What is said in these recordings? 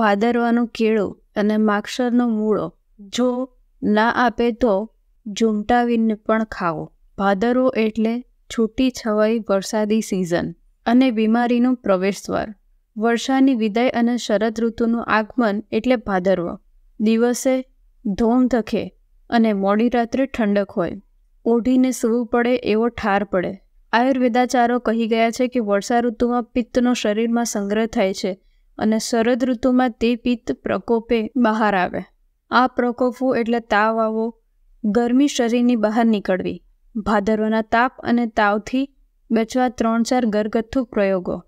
ભાદરવાનું કેળું અને માક્ષરનો મૂળો જો ના આપે તો ઝૂમટાવીને પણ ખાઓ ભાદરવો એટલે છૂટી છવાઈ વરસાદી સિઝન અને બીમારીનું પ્રવેશદ્વાર વર્ષાની વિદાય અને શરદ ઋતુનું આગમન એટલે ભાદરવો દિવસે ધોમ ધખે અને મોડી રાત્રે ઠંડક હોય ઓઢીને સૂવું પડે એવો ઠાર પડે આયુર્વેદાચારો કહી ગયા છે કે વર્ષા ઋતુમાં પિત્તનો શરીરમાં સંગ્રહ થાય છે અને શરદ ઋતુમાં તે પિત્ત પ્રકોપે બહાર આવે આ પ્રકોપવું એટલે તાવ આવવો ગરમી શરીરની બહાર નીકળવી ભાદરવાના તાપ અને તાવથી બચવા ત્રણ ચાર ઘરગથ્થુ પ્રયોગો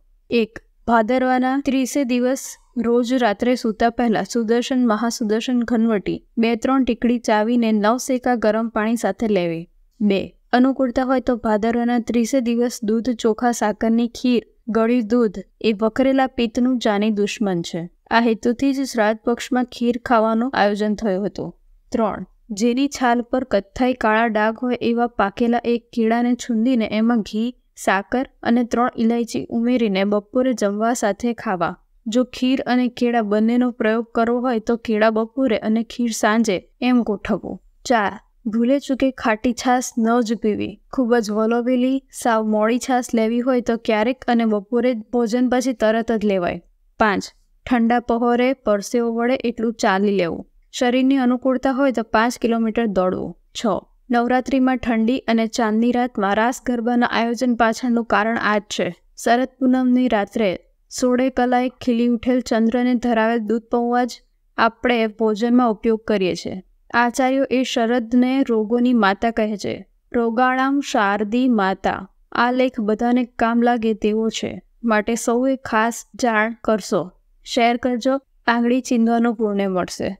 એક ભાદરવાના ત્રીસે દિવસ રોજ રાત્રે સૂતા પહેલાં સુદર્શન મહાસુદર્શન ઘનવટી બે ત્રણ ટીકડી ચાવીને નવ સેકા ગરમ પાણી સાથે લેવી બે અનુકૂળતા હોય તો ભાદરવાના ત્રીસે દિવસ દૂધ ચોખા સાકરની ખીર ગળ્યું દૂધ એ વકરેલા પિત્તનું જાની દુશ્મન છે આ હેતુથી જ શ્રાદ્ધ પક્ષમાં ખીર ખાવાનું આયોજન થયું હતું ત્રણ જેની છાલ પર કથ્થાઈ કાળા ડાઘ હોય એવા પાકેલા એક કીડાને છૂંદીને એમાં ઘી સાકર અને ત્રણ ઇલાયચી ઉમેરીને બપોરે જમવા સાથે ખાવા જો ખીર અને કેળા બંનેનો પ્રયોગ કરવો હોય તો કેળા બપોરે અને ખીર સાંજે એમ ગોઠવવું ચાર ભૂલે ચૂકે ખાટી છાશ ન જ પીવી ખૂબ જ વલોવેલી સાવ મોડી છાશ લેવી હોય તો ક્યારેક અને બપોરે ભોજન પછી તરત જ લેવાય પાંચ ઠંડા પહોરે પરસેવો વળે એટલું ચાલી લેવું શરીરની અનુકૂળતા હોય તો પાંચ કિલોમીટર દોડવું છ નવરાત્રિમાં ઠંડી અને ચાંદની રાતમાં રાસ ગરબાના આયોજન પાછળનું કારણ આ જ છે શરદ પૂનમની રાત્રે સોળે કલાએ ખીલી ઉઠેલ ચંદ્રને ધરાવેલ દૂધ પૌવા જ આપણે ભોજનમાં ઉપયોગ કરીએ છીએ આચાર્યો એ શરદને રોગોની માતા કહે છે રોગાણામ શારદી માતા આ લેખ બધાને કામ લાગે તેવો છે માટે સૌએ ખાસ જાણ કરશો શેર કરજો આંગળી ચીંધવાનું પુણ્ય મળશે